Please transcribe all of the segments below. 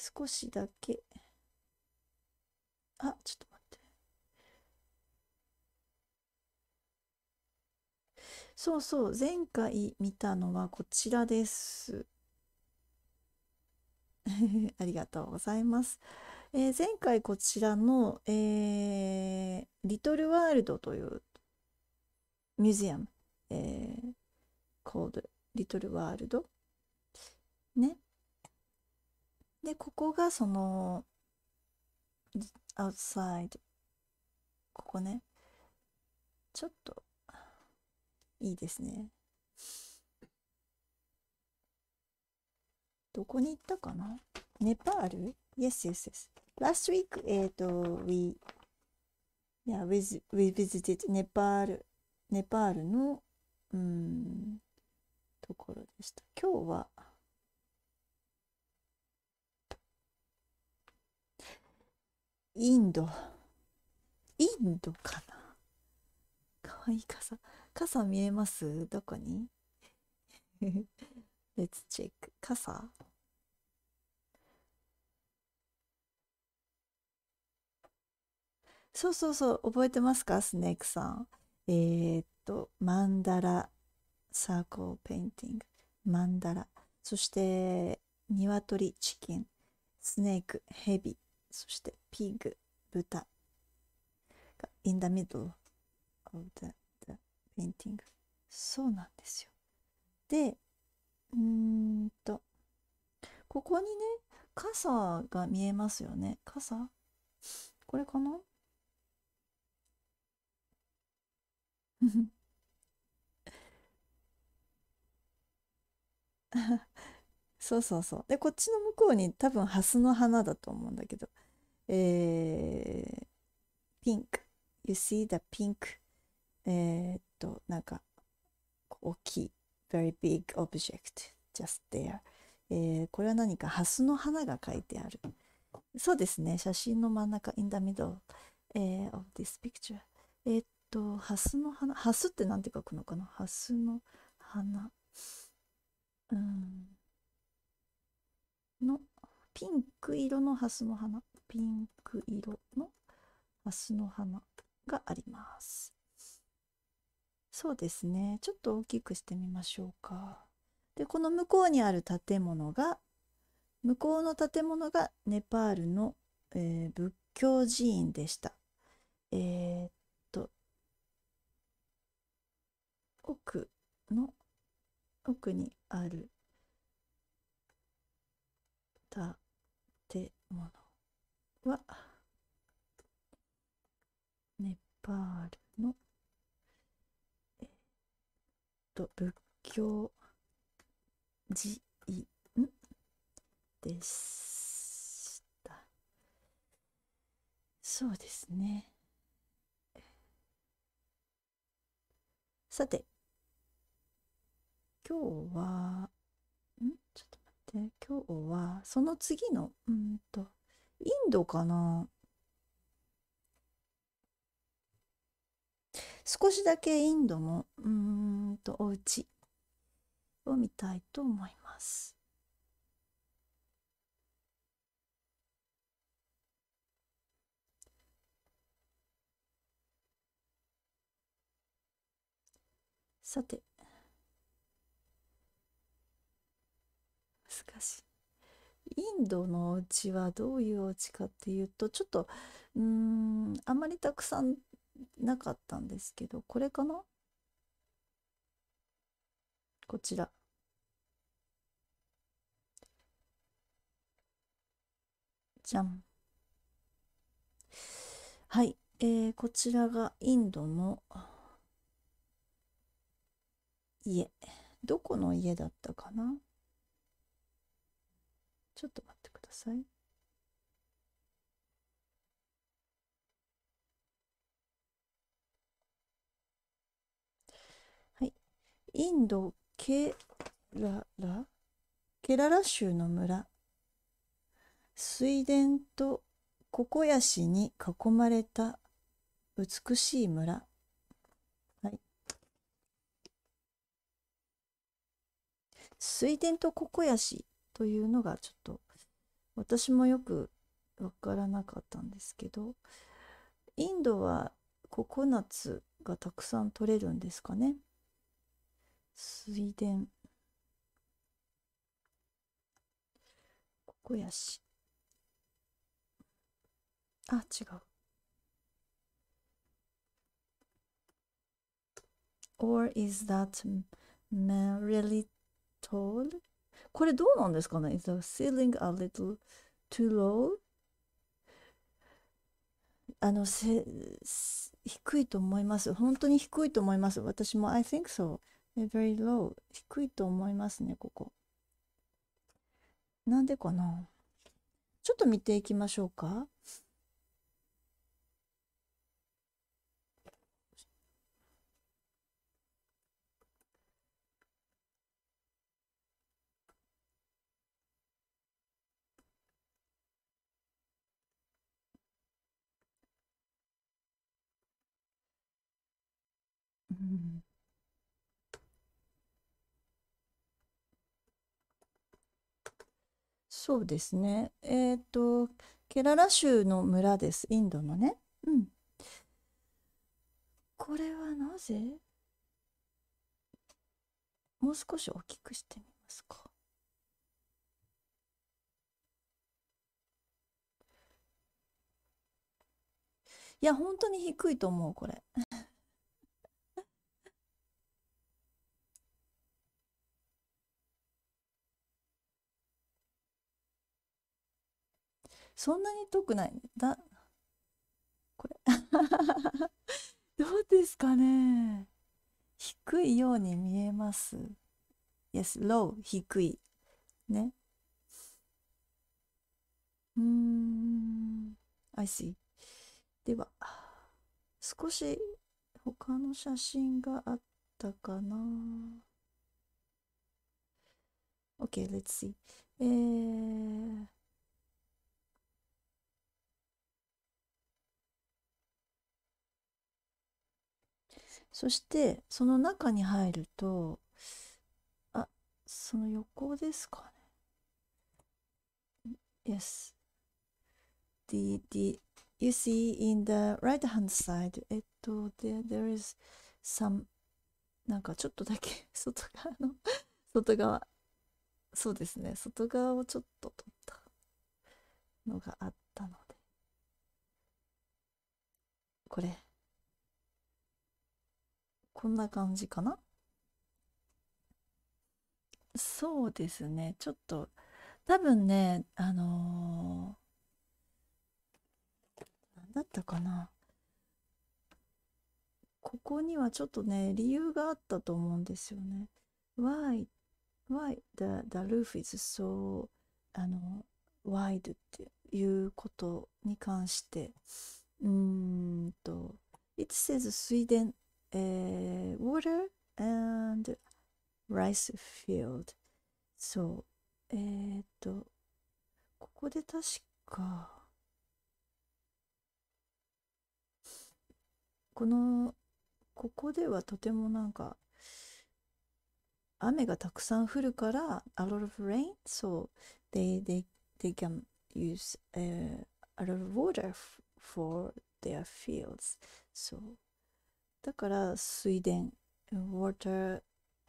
少しだけあちょっと待ってそうそう前回見たのはこちらです ありがとうございます。えー、前回こちらの、えー、リトルワールドというミュージアム、えー、コードリトルワールドねで、ここがその、outside。ここね。ちょっと、いいですね。どこに行ったかなネパール ?Yes, yes, yes. Last week, えっ、と、we, yeah, we, we visited ネパール、ネパールの、うん、ところでした。今日は、インドインドかなかわいい傘傘見えますどこにレッツチェック。傘そうそうそう覚えてますかスネークさんえー、っとマンダラサーコーペインティングマンダラそして鶏チキンスネークヘビそしてピーグ、豚が in the middle of the, the painting そうなんですよでうんとここにね傘が見えますよね傘これかな そうそうそうでこっちの向こうに多分ハスの花だと思うんだけどえー、ピンク You see the pink えー、っとなんか大きい very big object just there えー、これは何かハスの花が書いてあるそうですね写真の真ん中 in the middle、え of this picture えー、っとハスの花ハスって何て書くのかなハスの花うんのピンク色のハスの花ピンク色のハスの花がありますそうですねちょっと大きくしてみましょうかでこの向こうにある建物が向こうの建物がネパールの、えー、仏教寺院でしたえー、っと奥の奥にある建物はネパールのえっと仏教寺院でしたそうですねさて今日はんちょっとで今日はその次のうんとインドかな少しだけインドのうんとお家を見たいと思います。さて難しいインドのお家はどういうお家かっていうとちょっとうんあまりたくさんなかったんですけどこれかなこちらじゃんはい、えー、こちらがインドの家どこの家だったかなちょっと待ってください。はい。インド、ケララケララ州の村。水田とココヤシに囲まれた美しい村。水田とココヤシというのがちょっと私もよく分からなかったんですけどインドはココナッツがたくさん取れるんですかね水田ココヤシあ違う Or is that m a really tall? これどうなんですかね ?Is the ceiling a little too low? あのせ低いと思います。本当に低いと思います。私も I think so. Very low. 低いと思いますね、ここ。なんでかなちょっと見ていきましょうか。。そうですね。えっ、ー、と、ケララ州の村です。インドのね。うん。これはなぜもう少し大きくしてみますか。いや、本当に低いと思う、これ。そんなに遠くないだこれ どうですかね低いように見えます yes low 低いねうーん I see では少し他の写真があったかな OK let's see えーそしてその中に入るとあその横ですかね Yes the, the you see in the right hand side えっと there, there is some なんかちょっとだけ 外側の外側そうですね外側をちょっと取ったのがあったのでこれこんな感じかなそうですねちょっと多分ねあのー、何だったかなここにはちょっとね理由があったと思うんですよね。Why, why the, the roof is so あの wide っていうことに関してうーんと It says Sweden え h water and rice field そうえー、っとここで確かこのここではとてもなんか雨がたくさん降るから a lot of rain so they, they, they can use、uh, a lot of water for their fields so だから水田 water、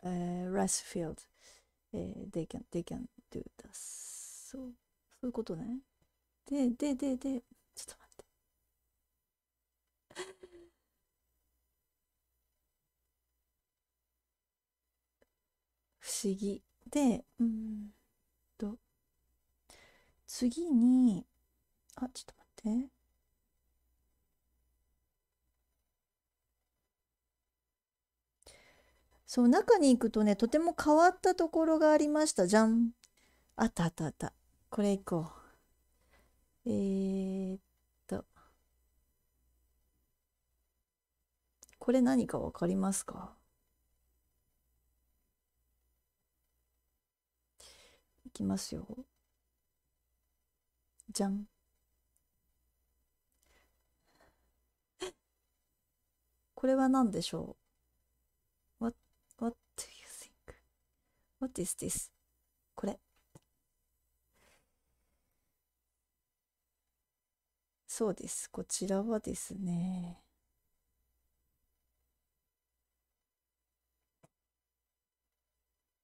uh, rice field、uh, they can they can do that そうそういうことねででででちょっと待って 不思議でうんと次にあちょっと待ってそう中に行くとねとても変わったところがありましたじゃんあったあったあったこれ行こうえー、っとこれ何か分かりますかいきますよじゃんこれは何でしょう What is this? これ。そうです。こちらはですね。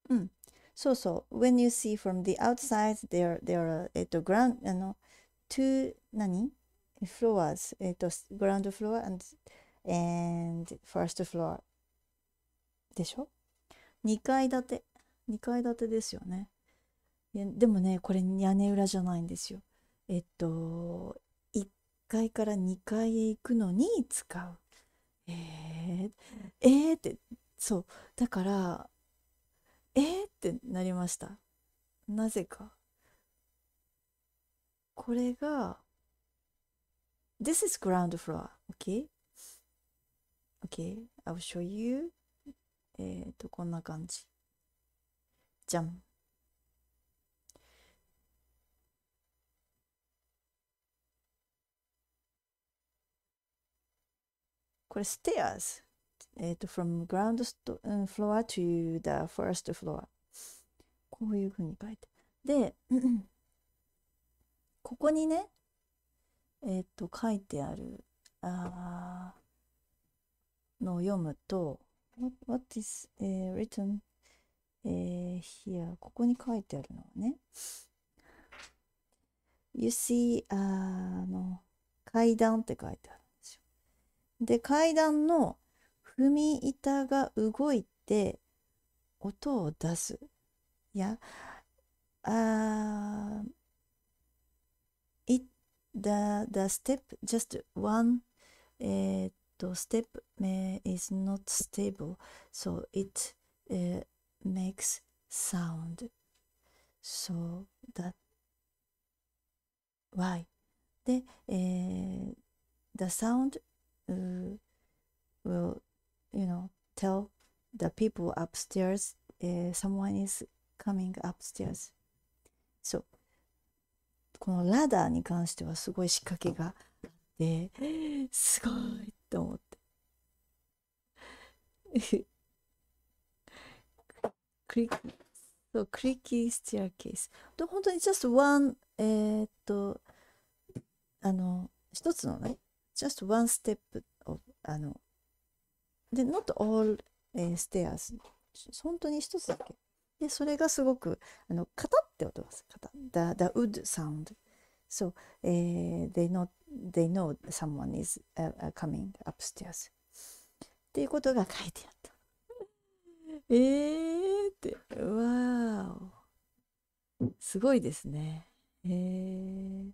うん。そうそう。When you see from the outside, there, there are, えっと、グラン、あの、two, 何 ?floors。えっと、グランドフロア and, and first floor。でしょ ?2 階建て。2階建てですよねでもねこれ屋根裏じゃないんですよえっと1階から2階へ行くのに使うえー、えー、ってそうだからえー、ってなりましたなぜかこれが This is ground floor okay okay I'll show you えっ、とこんな感じじゃん。점 stairs えっ、と from ground floor to the first floor こういうふうに書いてでここにねえっ、ー、と書いてあるあのを読むと What, what is、uh, written えー、here ここに書いてあるのはね You see あの階段って書いてあるんですよで階段の踏み板が動いて音を出すやあ it the the step just one えっと step is not stable so it、uh, makes sound so that why で、えー、the sound、uh, will you know tell the people upstairs、uh, someone is coming upstairs so このラダーに関してはすごい仕掛けがあってすごいと思ってリそう、クリッキースティアケース。で、本当に just one, えー、っと、あの、一つのね、just one step of, あの、で、not all、えー、stairs。本当に一つだけ。で、それがすごく、あの、カタって音がする。カタ。The, the wood sound. So,、えー、they, know, they know someone is、uh, coming upstairs. っていうことが書いてある。えーって、わーお。すごいですね。えー、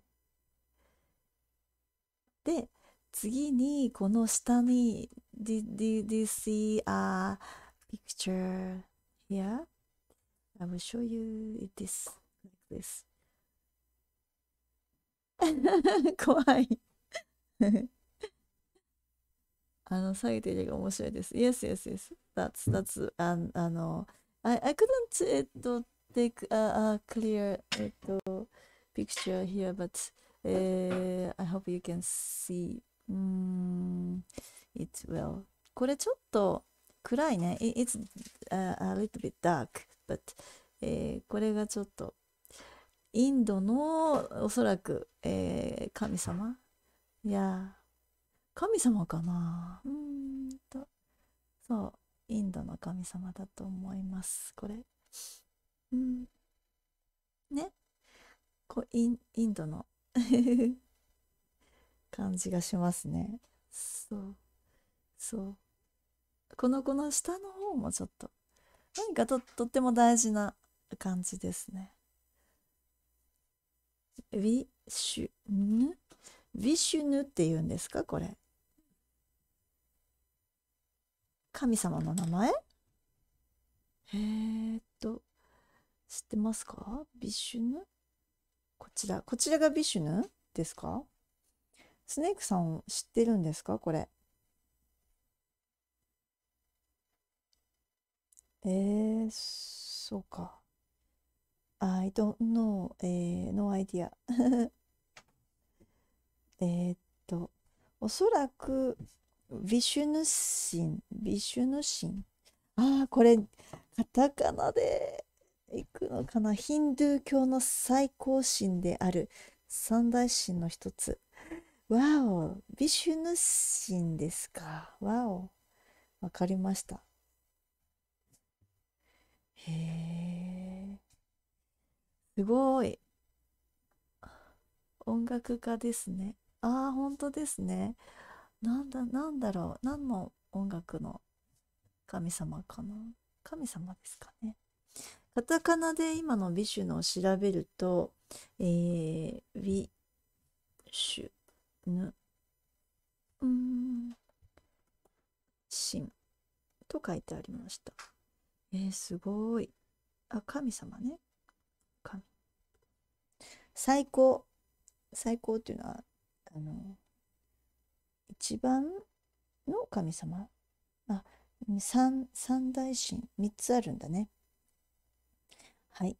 で、次にこの下に did, did you see a picture here? I will show you t h is like this 怖いあの、下げてるが面白いです。Yes, yes, yes. That's, that's, ああの、I, I couldn't, えっ take a, a clear, えっ picture here, but、えー、I hope you can see、mm, it well. これちょっと暗いね。It's a, a little bit dark, but、えー、これがちょっと、インドのおそらく、えー、神様 yeah. 神様かなうんとそうインドの神様だと思いますこれうんねこうインインドの 感じがしますねそうそうこのこの下の方もちょっと何かととっても大事な感じですねヴィシュヌヴィシュヌっていうんですかこれ神様の名前えっと、知ってますかビシュヌこちら、こちらがビシュヌですかスネークさん知ってるんですかこれ。えー、そうか。I don't know. えー、no idea. えっと、おそらく、ビシュヌシン、ビシュヌシン。ああ、これ、カタカナでいくのかな。ヒンドゥー教の最高神である三大神の一つ。わお、ビシュヌシンですか。わお、わかりました。へえ、すごい。音楽家ですね。ああ、本当ですね。なんだ、なんだろう。何の音楽の神様かな神様ですかね。カタカナで今のビシュのを調べると、えー、ビシュヌ、うん、シンと書いてありました。えー、すごい。あ、神様ね。神。最高。最高っていうのは、あの、一番の神様、あ、三三大神三つあるんだねはい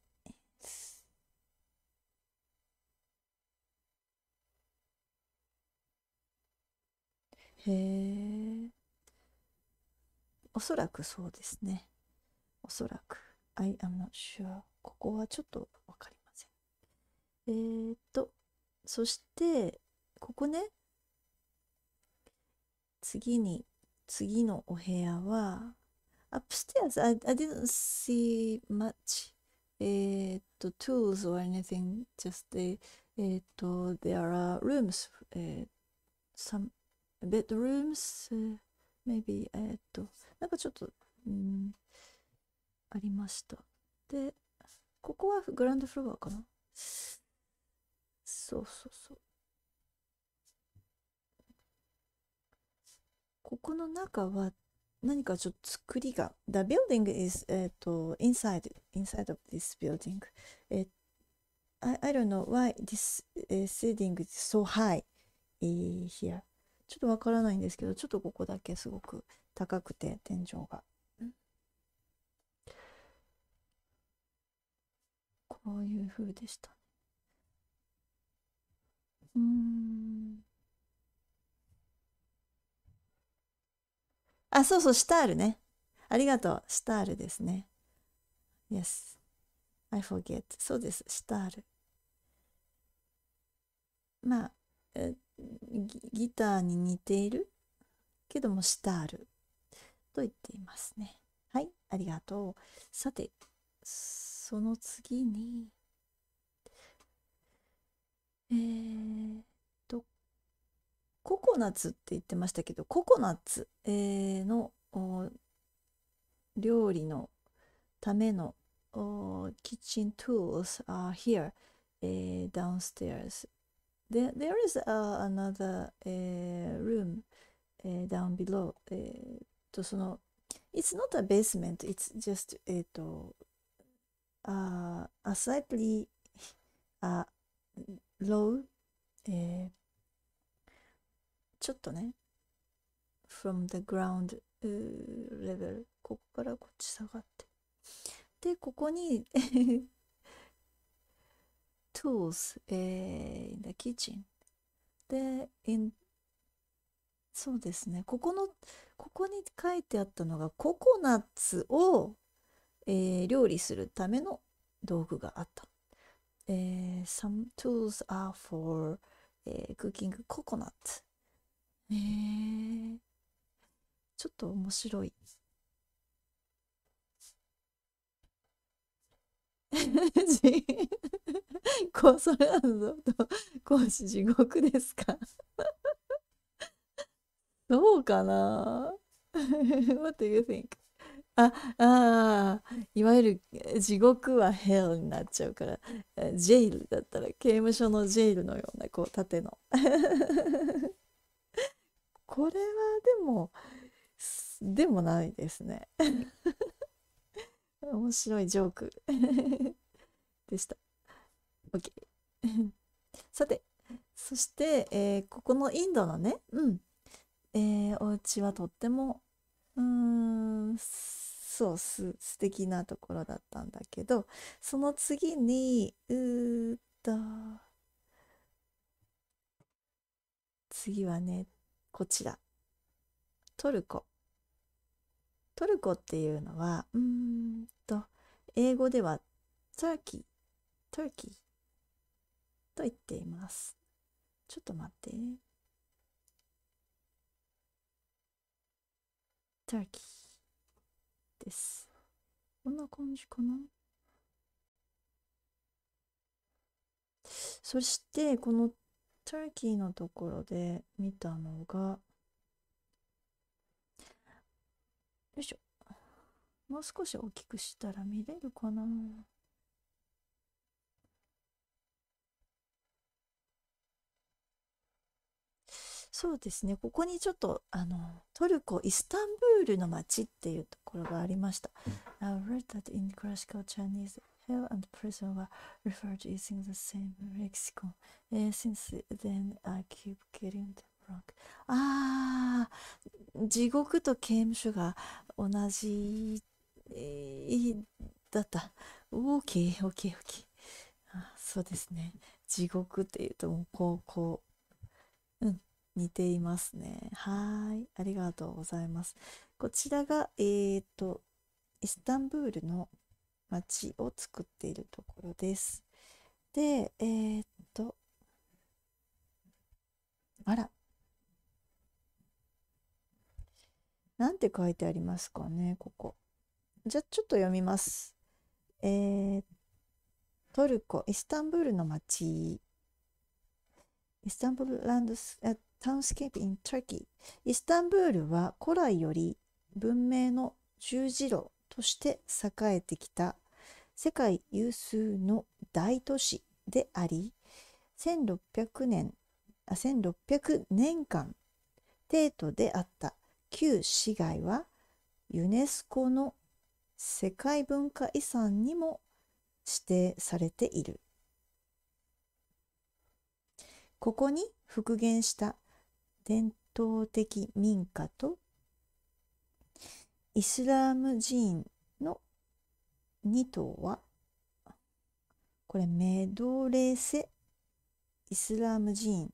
へえおそらくそうですねおそらく I am not sure ここはちょっと分かりませんえー、っとそしてここね次に、次のお部屋は、upstairs, I, I didn't see much, えっと、tools or anything, just the, えっと、there are rooms, え some bedrooms, maybe, えっと、なんかちょっと、うん、ありました。で、ここはグランドフロアかなそうそうそう。ここの中は何かちょっと作りが。The building is、えっと inside, inside of this building. え I, I don't know why this、uh, ceiling is so high、here. ちょっとわからないんですけど、ちょっとここだけすごく高くて、天井が。こういうふうでした。うん。あ、そうそう、シタールね。ありがとう。シタールですね。Yes. I forget. そうです。シタール。まあ、ギターに似ているけども、シタールと言っていますね。はい、ありがとう。さて、その次に、えーココナッツって言ってましたけどココナッツ、えの料理のためのキッチン tools are here、え downstairs there, there is a, another、え room、え down below、えとその It's not a basement it's just えっ、と a, a slightly low、えーちょっとね from the ground level ここからこっち下がってでここに tools、えー、in the kitchen で in そうですねここのここに書いてあったのがココナッツを、えー、料理するための道具があった、えー、some tools are for、えー、cooking coconut へえー、ちょっと面白い こうそれなのと講師地獄ですかどうかな What do you think? ああいわゆる地獄は hell になっちゃうからジェイルだったら刑務所のジェイルのようなこう縦のこれはでもでもないですね 面白いジョーク でした OK さてそして、えー、ここのインドのね、うんえー、お家はとってもうーんそうす素敵なところだったんだけどその次にうーっと次はねこちらトルコトルコっていうのはうんと英語ではターキートルキーと言っていますちょっと待ってターキーですこんな感じかなそしてこのトーキーのところで見たのがよいしょもう少し大きくしたら見れるかなそうですねここにちょっとあのトルコイスタンブールの街っていうところがありました。I read that in classical Chinese Hell and prison were referred to using the same lexicon. Uh, since then, I keep getting them wrong. ああ、地獄と刑務所が同じ、えー、だった。OK、OK、OK。あそうですね。地獄っていうと、もうこう、こう。うん。似ていますね。はい。ありがとうございます。こちらが、えっ、ー、と、イスタンブールの町を作っているところです。で、えー、っと、あら。なんて書いてありますかね、ここ。じゃあちょっと読みます。えー、トルコ、イスタンブールの町。イスタンブールランドス、タウンスケープインターキー。イスタンブールは古来より文明の十字路として栄えてきた世界有数の大都市であり1600年あ1600年間帝都であった旧市街はユネスコの世界文化遺産にも指定されているここに復元した伝統的民家とイスラーム寺院2頭はこれメドレセイスラム寺院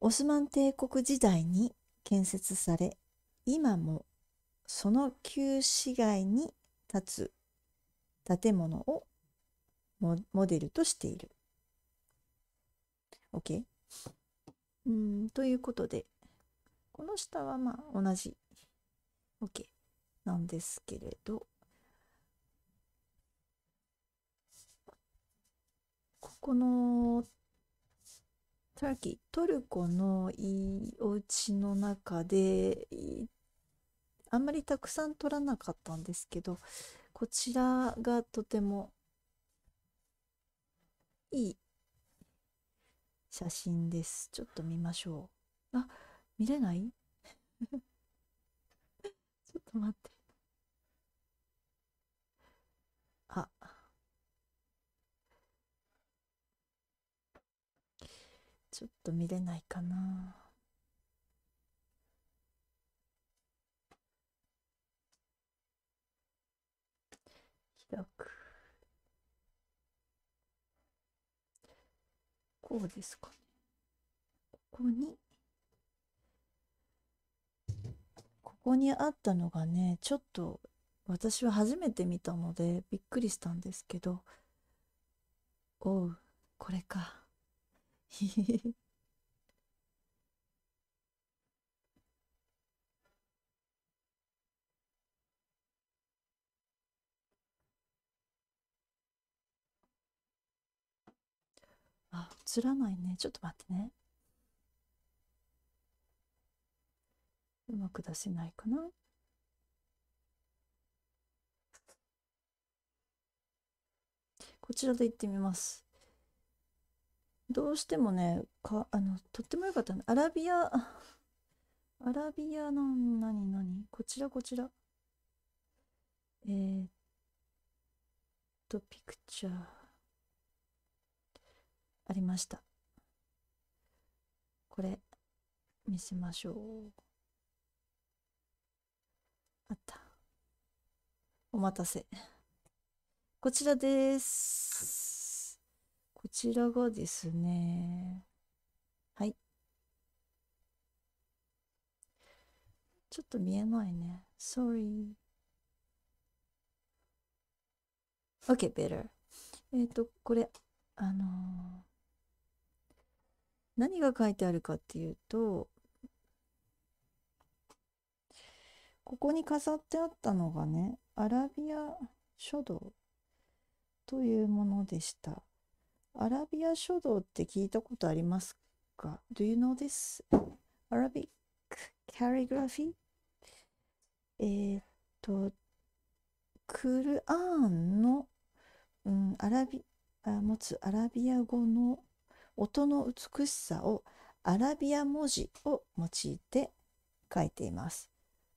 オスマン帝国時代に建設され今もその旧市街に立つ建物をモデルとしている。OK? うんということでこの下はまあ同じ。OK。なんですけれどここのトーキトルコのいいお家の中であんまりたくさん撮らなかったんですけどこちらがとてもいい写真ですちょっと見ましょうあ見れない ちょっと待ってちょっと見れないかな開くこうですかねここにここにあったのがねちょっと私は初めて見たのでびっくりしたんですけどおうこれか。あ映らないねちょっと待ってねうまく出せないかなこちらで行ってみますどうしてもねかあのとっても良かったアラビアアラビアの何何こちらこちらえー、っとピクチャーありましたこれ見せましょうあったお待たせこちらですこちらがですね、はい。ちょっと見えないね。Sorry. o k better. えっ、と、これ、あのー、何が書いてあるかっていうと、ここに飾ってあったのがね、アラビア書道というものでした。アラビア書道って聞いたことありますか ?Do you know this? Arabic calligraphy? えー、っと、クルアーンの、うん、アラビあ持つアラビア語の音の美しさをアラビア文字を用いて書いています。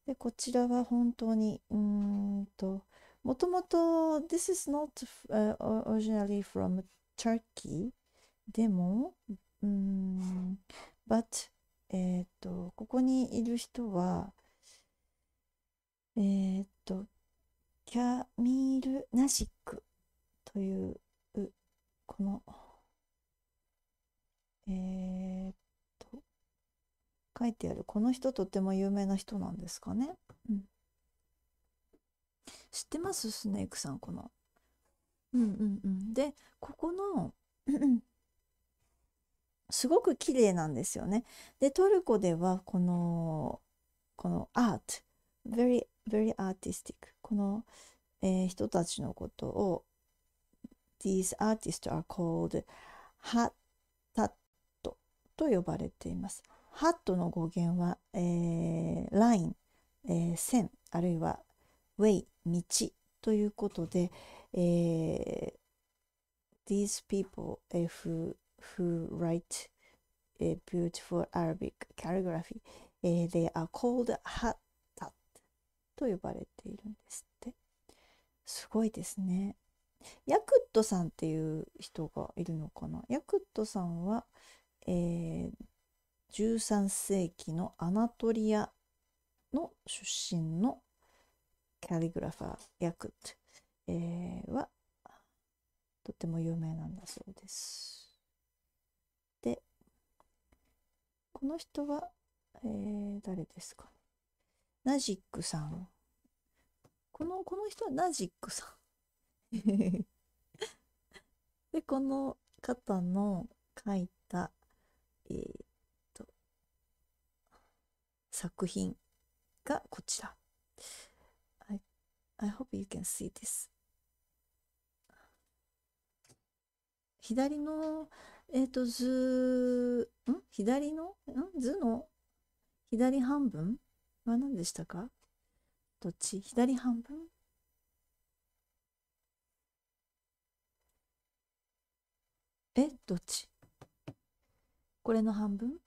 でこちらは本当にうんともともと This is not、uh, originally from turkey でも、うん、but えっ、と、ここにいる人は、えっ、ー、と、キャミール・ナシックという、この、えー、っと、書いてある、この人とっても有名な人なんですかね。うん、知ってますスネークさん、このうんうんうん、でここの すごく綺麗なんですよね。でトルコではこのこのアート very very artistic この、えー、人たちのことを these artists are called ハタットと呼ばれています。ハットの語源は、えー、ライン、えー、線あるいはウェイ道ということで、え these people、who, who write、え beautiful Arabic calligraphy、え they are called Hattat と呼ばれているんですってすごいですねヤクットさんっていう人がいるのかなヤクットさんは、えー、13世紀のアナトリアの出身のキャリグラファーヤクットえー、はとても有名なんだそうです。でこの人は、えー、誰ですかねナジックさん。このこの人はナジックさん。でこの方の書いた、えーと、と作品がこちら。I, I hope you can see this. 左の、えっ、ー、と、図、ん左のん図の左半分は何でしたかどっち左半分えどっちこれの半分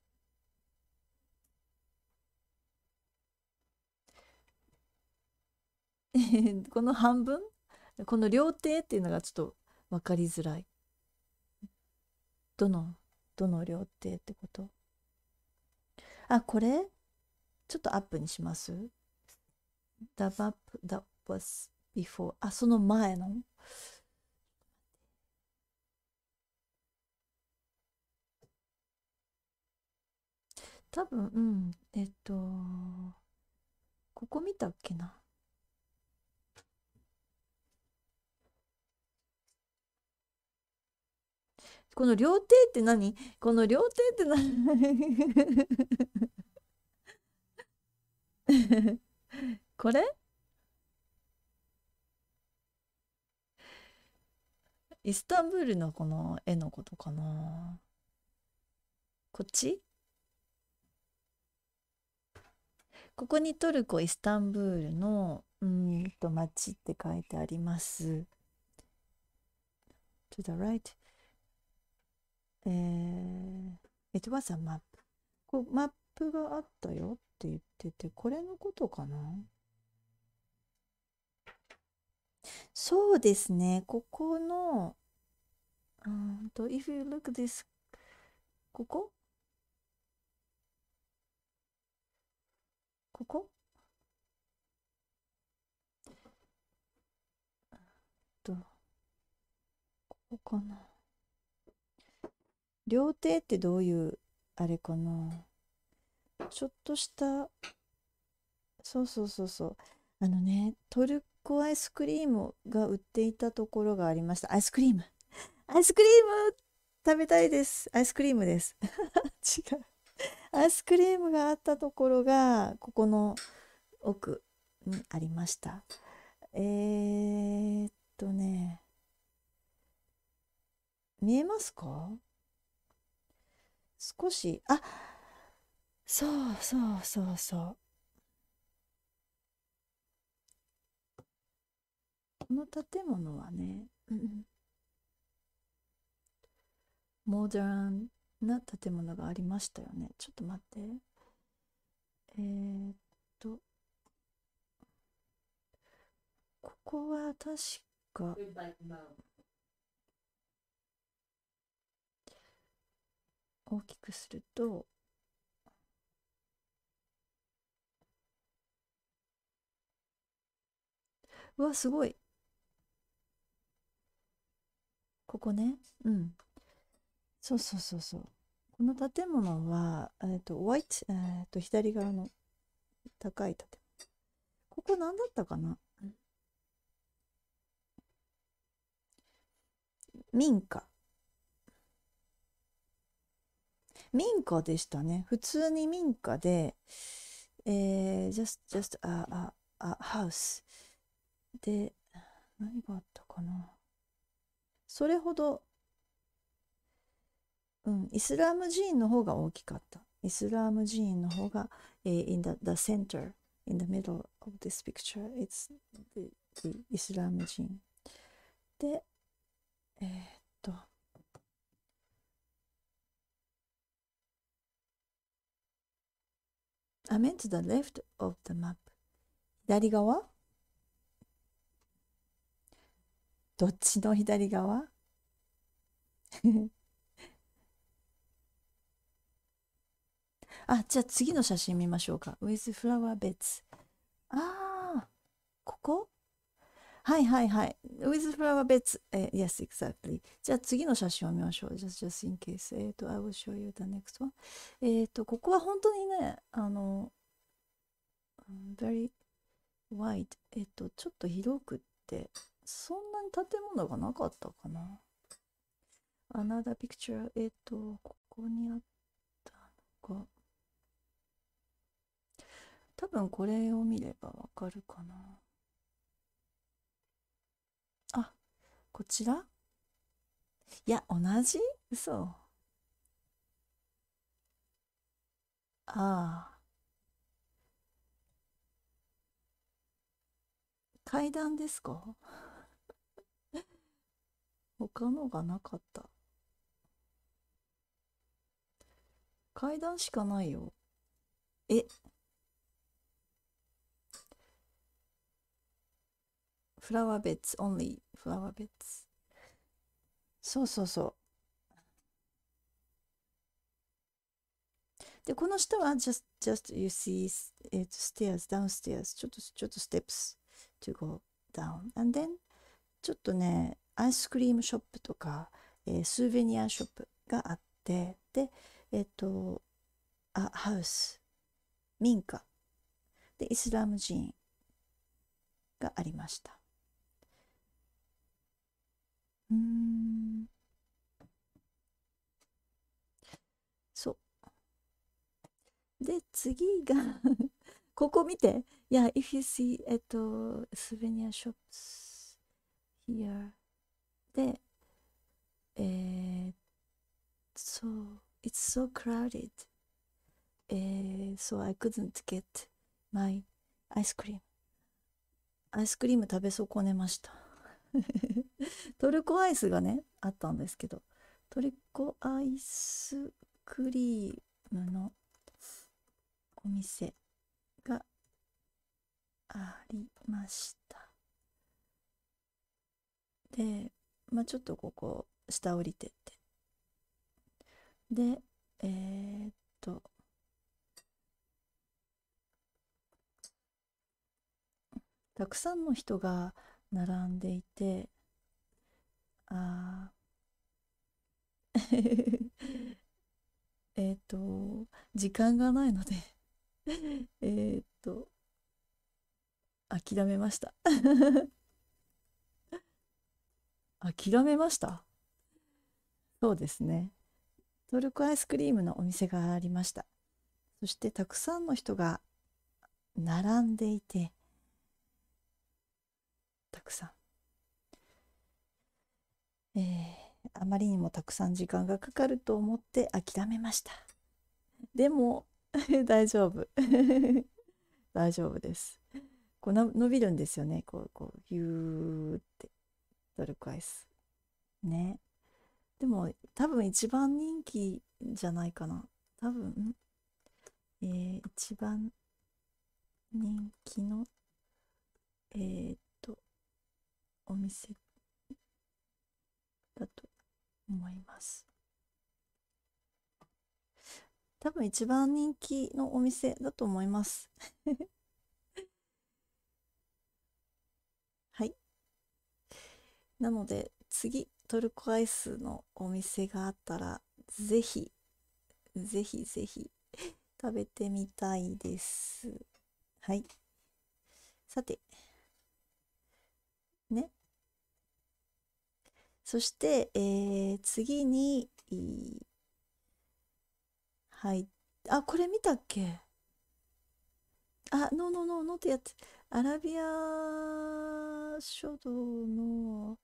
えこの半分この両手っていうのがちょっと分かりづらい。どのどの料亭ってことあこれちょっとアップにします ?The map that was before あその前の多分うんえっとここ見たっけなこの料亭って何この料亭って何 これイスタンブールのこの絵のことかなこっちここにトルコ・イスタンブールのうんと街って書いてあります。To the right. えー、it was a map. こうマップがあったよって言ってて、これのことかなそうですね、ここの、うんと、if you look this, ここここと、ここかな料亭ってどういうあれかなちょっとしたそうそうそうそうあのねトルコアイスクリームが売っていたところがありましたアイスクリームアイスクリーム食べたいですアイスクリームです 違うアイスクリームがあったところがここの奥にありましたえー、っとね見えますか少しあそうそうそうそうこの建物はね、うん、モダンな建物がありましたよねちょっと待ってえー、っとここは確か大きくするとうわすごいここねうんそうそうそうそうこの建物は、えっと、とホワイえーと、と左側の高い建物ここ何だったかな民家民家でしたね。普通に民家で、えー、just, just a, a, a house で、何があったかな。それほど、うん、イスラム寺院の方が大きかった。イスラム寺院の方が、えー、in the, the center, in the middle of this picture, it's the, the イスラム寺院。で、えー、I meant to the left of the map 左側どっちの左側あ、じゃあ次の写真見ましょうか。with flower beds。ああ、ここはいはいはい。with flower b は別。え、yes, exactly. じゃあ次の写真を見ましょう。just, just in case. えっ、と、I will show you the next one. えっ、と、ここは本当にね、あの、very wide. えっ、と、ちょっと広くって、そんなに建物がなかったかな。another picture. えっ、と、ここにあったのが、多分これを見ればわかるかな。こちらいや、同じ嘘。ああ。階段ですか 他のがなかった。階段しかないよ。えフラワーベッツ、オンリー、フラワーベッツ。そうそうそう。で、この人は just, just you see、i t stairs, downstairs, ちょっと、ちょっと steps to go down. And then ちょっとね、アイスクリームショップとか、えー、スーベニアショップがあって、で、えっ、ー、と、あ、ハウス、民家、で、イスラム人がありました。そう。で、次がここ見て。y e if you see, えっと、souvenir shops here. で、えー、そう、it's so crowded. えー、so I couldn't get my ice cream. アイスクリーム食べ損ねました。トルコアイスがねあったんですけどトルコアイスクリームのお店がありましたで、まあ、ちょっとここ下降りてってでえー、っとたくさんの人が並んでいてあ えっと時間がないので えっと諦めました 諦めましたそうですねトルコアイスクリームのお店がありましたそしてたくさんの人が並んでいてたくさん、えー、あまりにもたくさん時間がかかると思って諦めましたでも 大丈夫 大丈夫ですこう伸びるんですよねこうこうギューってドルクアイスねでも多分一番人気じゃないかな多分えー、一番人気のえー、お店だと思います多分一番人気のお店だと思います はいなので次トルコアイスのお店があったらぜひぜひぜひ食べてみたいですはいさてね。そして、えー、次に、はい。あ、これ見たっけあ、ノーノーノーノーってやつ。アラビア書道の、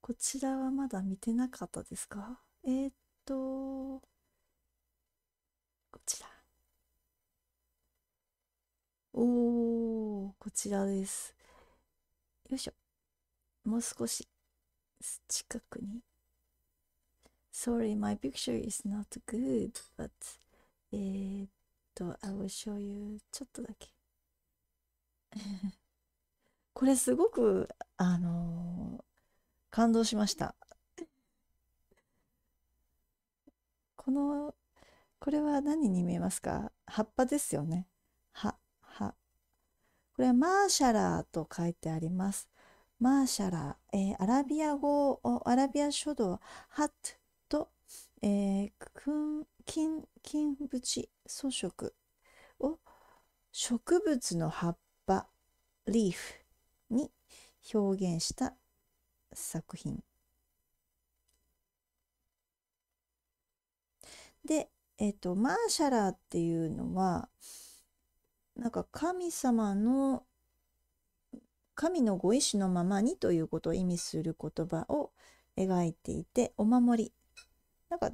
こちらはまだ見てなかったですかえー、っと、こちら。おー、こちらです。よいしょ。もう少し近くに Sorry, my picture is not good, but えっと、I will show you ちょっとだけ これすごく、あのー、感動しました。この、これは何に見えますか葉っぱですよね。葉、葉。これはマーシャラーと書いてあります。マーシャラ、えー、アラビア語、アラビア書道、ハットと、えー、金、縁、装飾を植物の葉っぱ、リーフに表現した作品。で、えっ、ー、と、マーシャラっていうのは、なんか神様の神のご意志のままにということを意味する言葉を描いていてお守りなんか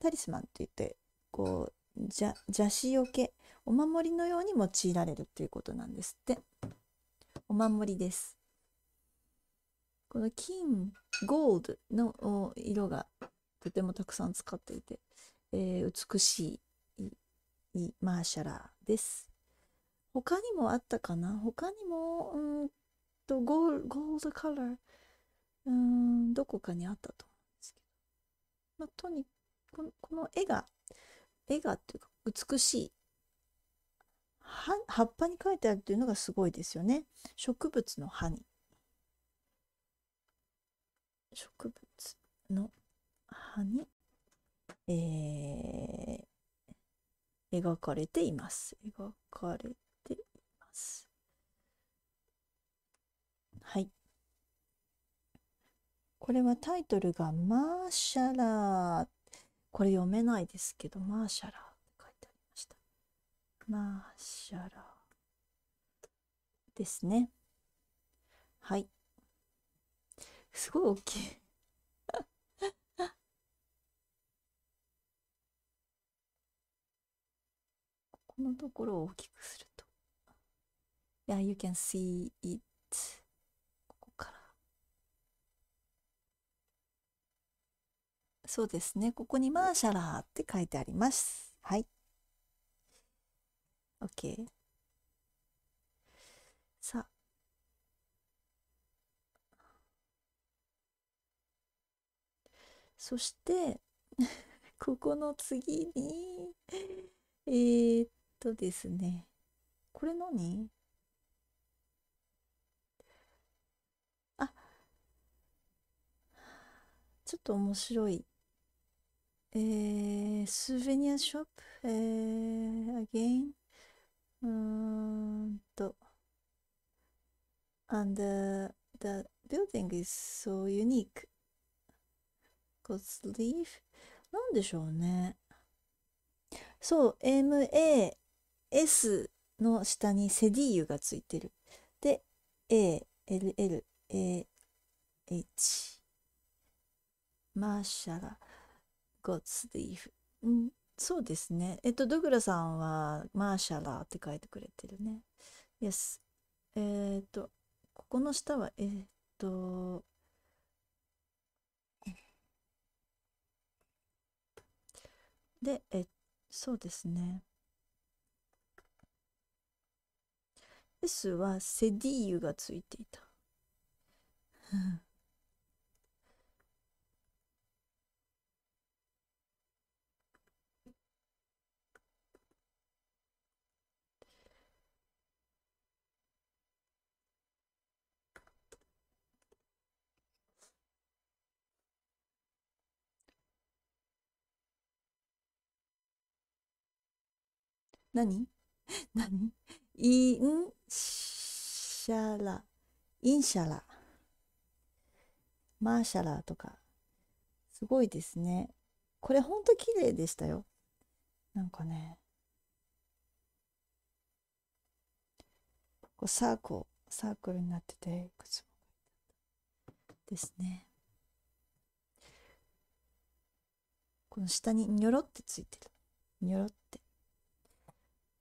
タリスマンって言ってこう邪子よけお守りのように用いられるっていうことなんですってお守りですこの金ゴールドの色がとてもたくさん使っていて、えー、美しいマーシャラです他にもあったかな他にも、うんとゴーゴールドカラーうんどこかにあったと思うんですけど、まあ、とにこのこの絵が絵がっていうか美しい葉っぱに書いてあるというのがすごいですよね植物の葉に植物の葉に、えー、描かれています描かれていますはいこれはタイトルがマーシャラーこれ読めないですけどマーシャラーって書いてありましたマーシャラーですねはいすごい大きいこ このところを大きくすると。Yeah, you can see it そうですね。ここにマーシャラーって書いてあります。はい。OK。さあ。そして、ここの次に、えー、っとですね。これ何あ、ちょっと面白い uh, souvenir shop uh, again um, to, and uh, the building is so unique god's leaf なんでしょうねそう MAS の下にセディーユがついてるで ALLAH マーシャラ God's s l e うん、そうですね。えっと、ドグラさんは、マーシャラーって書いてくれてるね。Yes。えっと、ここの下は、えっと、で、え、そうですね。S はセディーユがついていた。何何インシャラ。インシャラ。マーシャラとか。すごいですね。これほんと綺麗でしたよ。なんかね。こうサークル、サークルになってて、いくつもですね。この下にニョロってついてる。ニョロって。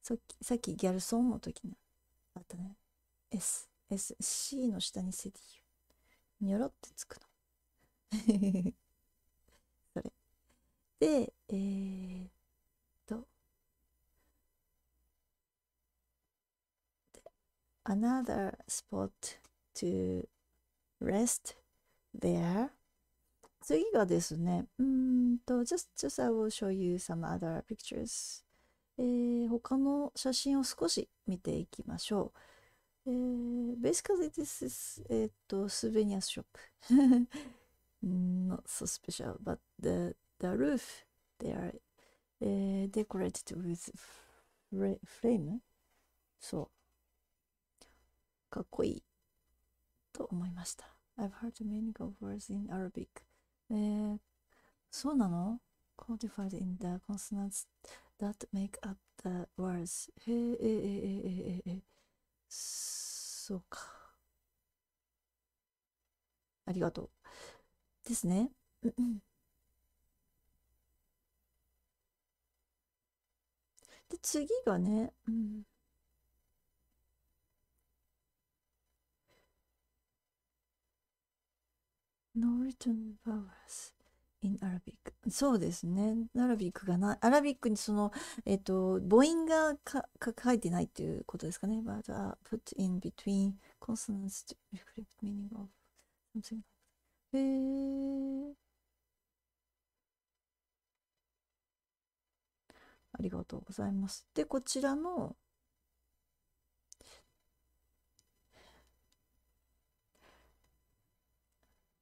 さっき、さっきギャルソンの時にあったね。S、S、C の下にセディ。にょろってつくの。それ。で、えー、っと。Another spot to rest there. 次がですね、うんと、just, just I will show you some other pictures. えー、他の写真を少し見ていきましょう。えー、basically, this is、a っと souvenir shop. Not so special, but the, the roof, they are、えー、decorated with frame. そう。かっこいいと思いました。I've heard many of words in Arabic. えー、そうなの ?codified in the consonants. that make up the words へえー、えー、ええええそうかありがとうですねうんうんで次がね、うん、Norton b o w e in Arabic そうですねアラビックがないアラビックにそのえっと母音がかか書いてないっていうことですかね but、uh, put in between consonants to reflect meaning of something へえありがとうございますでこちらの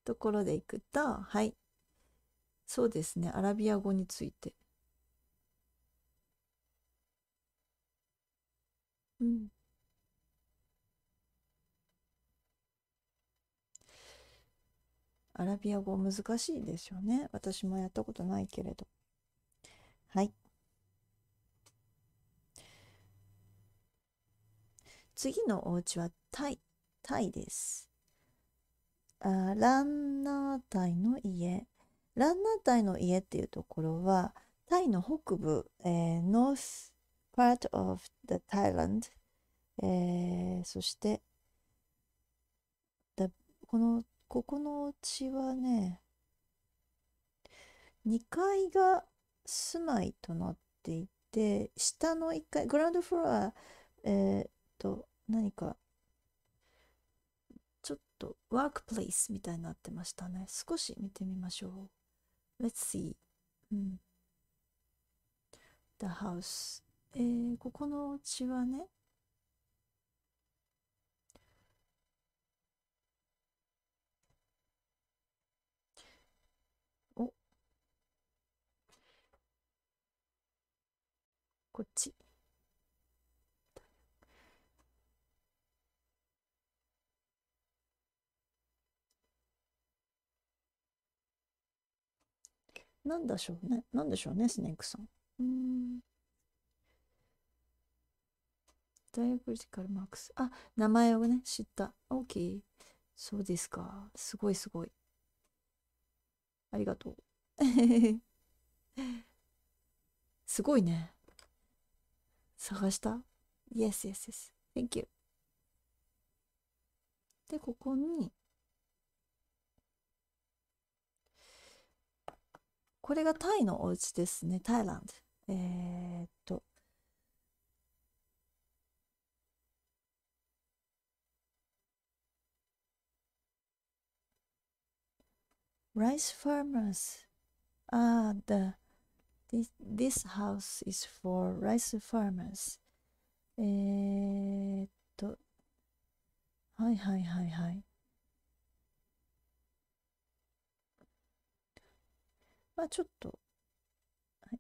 ところでいくとはいそうですね、アラビア語について。うん。アラビア語難しいでしょうね。私もやったことないけれど。はい。次のお家はタイ。タイです。あランナータイの家。ランナー隊の家っていうところはタイの北部、えー、North part of the Thailand、えー、そしてだこのここの地はね2階が住まいとなっていて下の1階グラウンドフロアえー、っと何かちょっとワークプレイスみたいになってましたね少し見てみましょう Let's see、うん、The house、えー、ここの血はねおこっちなんでしょうね。なんでしょうね、スネークさん。うん。ダイアクリティカルマックス。あ、名前をね、知った。OK。そうですか。すごいすごい。ありがとう。すごいね。探した ?Yes, yes, yes. Thank you. で、ここに、これがタイのお家ですね。タイランド。えー、っと。Rice farmers. Ah, the this, this house is for rice farmers. えー、っと。はいはいはいはい。まあちょっと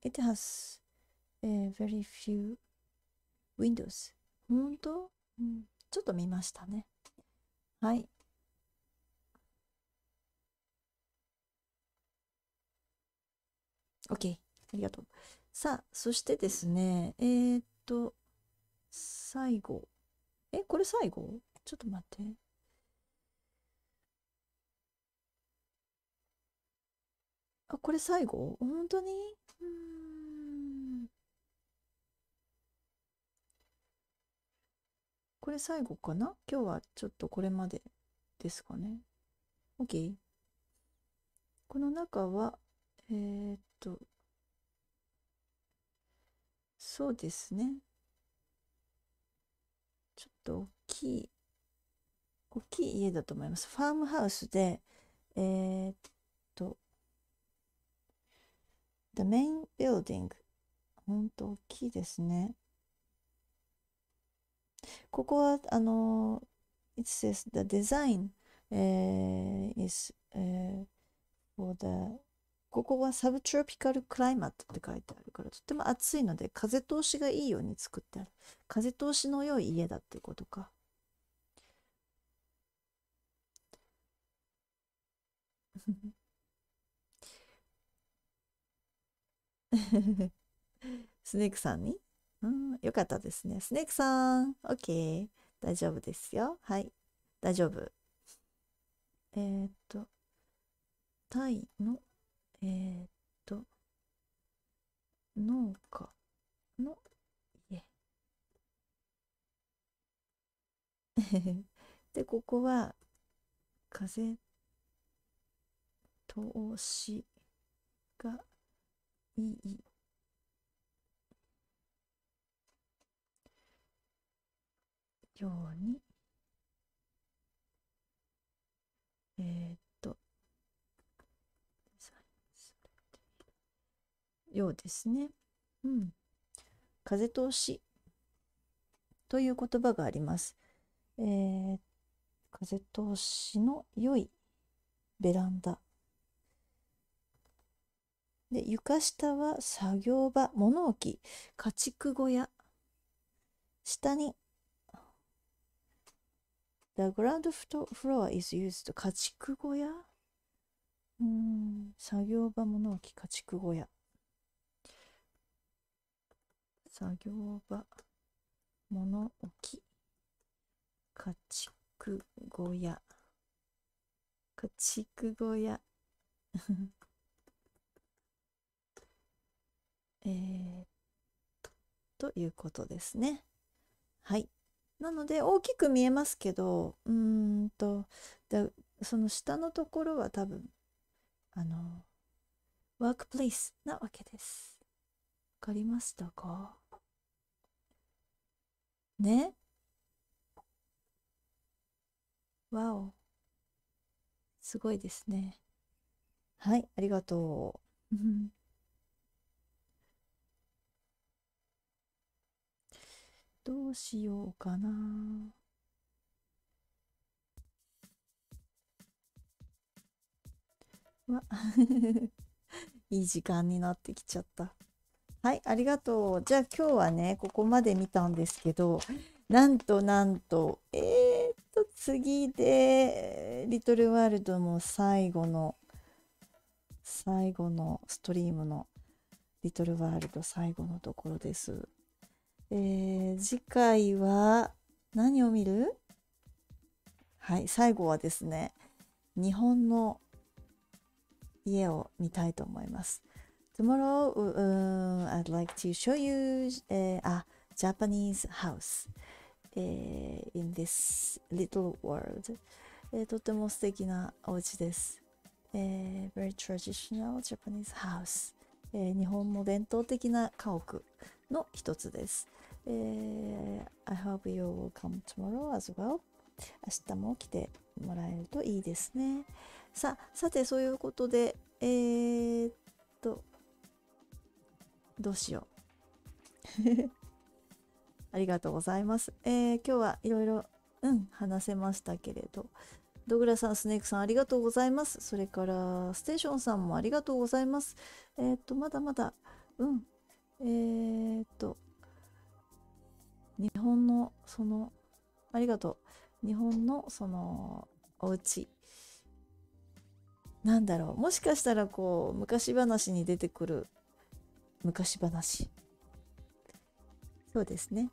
It has、uh, very few windows 本当、うん、ちょっと見ましたねはいオッケー、ありがとう。さあ、そしてですね、えー、っと、最後。え、これ最後ちょっと待って。あ、これ最後本当にうん。これ最後かな今日はちょっとこれまでですかね。OK。この中は、えー、っと、そうですね。ちょっと大きい、大きい家だと思います。ファームハウスで、えー、っ The main building 本当大きいですねここはあの It says the design、uh, is、uh, for the ここはサブトロピカルクライマットって書いてあるからとっても暑いので風通しがいいように作ってある風通しの良い家だってことか スネークさんにうん、よかったですね。スネークさん、OK。大丈夫ですよ。はい。大丈夫。えー、っと、タイの、えー、っと、農家の家。で、ここは、風通しがいい。ように、えー、っと、ようですね。うん。風通しという言葉があります。えー、風通しの良いベランダで床下は作業場物置家畜小屋下に The ground floor is used 家畜小屋うん作業場物置家畜小屋作業場物置家畜小屋家畜小屋えー、ということですね。はい。なので大きく見えますけどうーんとその下のところは多分あのワークプレイスなわけです。わかりましたかねわおすごいですね。はいありがとう。どうしようかなわ いい時間になってきちゃったはいありがとうじゃあ今日はねここまで見たんですけどなんとなんとえー、っと次で「リトルワールド」も最後の最後のストリームの「リトルワールド」最後のところですえー、次回は何を見るはい最後はですね日本の家を見たいと思います。Tomorrow、um, I'd like to show you、uh, a Japanese house、uh, in this little world、えー、とても素敵なお家です。えー、very traditional Japanese house、えー、日本の伝統的な家屋の一つです。え I hope you will come tomorrow as well 明日も来てもらえるといいですねささてそういうことでえー、っとどうしよう ありがとうございます。えー、今日はいろいろ、うん、話せましたけれど。ドグラさん、スネークさん、ありがとうございます。それから、ステーションさんもありがとうございます。えー、っと、まだまだ、うん、えー、っと、日本のそのありがとう日本のそのお家なんだろうもしかしたらこう昔話に出てくる昔話そうですね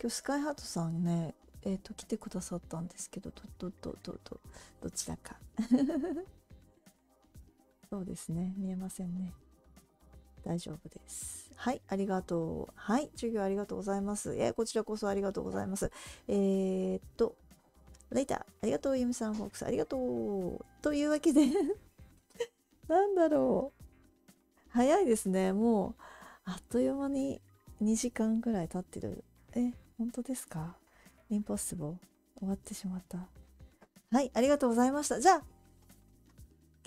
今日スカイハートさんねえっ、ー、と来てくださったんですけどどどどどどどちらか そうですね見えませんね大丈夫です。はい、ありがとう。はい、授業ありがとうございます。えー、こちらこそありがとうございます。えー、っと、レイター、ありがとう、ゆみさん、ホークス、ありがとう。というわけで なんだろう。早いですね。もう、あっという間に2時間ぐらい経ってる。え、本当ですかインポッシブル。終わってしまった。はい、ありがとうございました。じゃあ、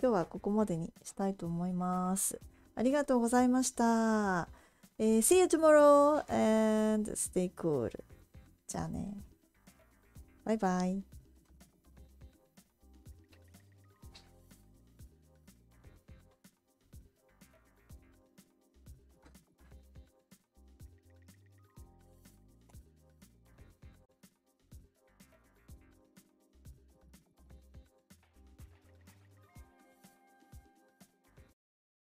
今日はここまでにしたいと思います。ありがとうございました。えー、See you tomorrow and stay cool. じゃあね。バイバイ。